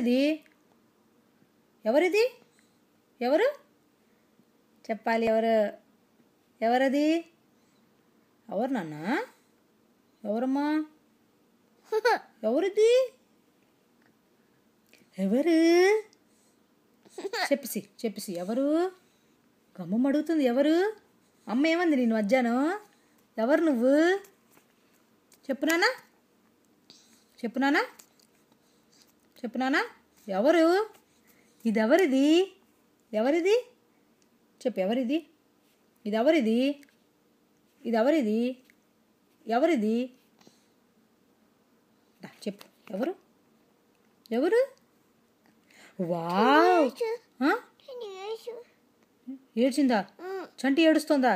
ఇది ఎవరిది ఎవరు చెప్పాలి ఎవరు ఎవరది ఎవరు నాన్న ఎవరమ్మా ఎవరిది ఎవరు చెప్పిసి చెప్పేసి ఎవరు గమ్మం అడుగుతుంది ఎవరు అమ్మ ఏమంది నేను మధ్యాహ్నం ఎవరు నువ్వు చెప్పునానా చెప్పునానా చెప్పినానా ఎవరు ఇది ఎవరిది ఎవరిది చెప్పు ఎవరిది ఇది ఎవరిది ఇది ఎవరిది ఎవరిది చెప్పు ఎవరు ఎవరు వా ఏడ్చిందా చంటి ఏడుస్తుందా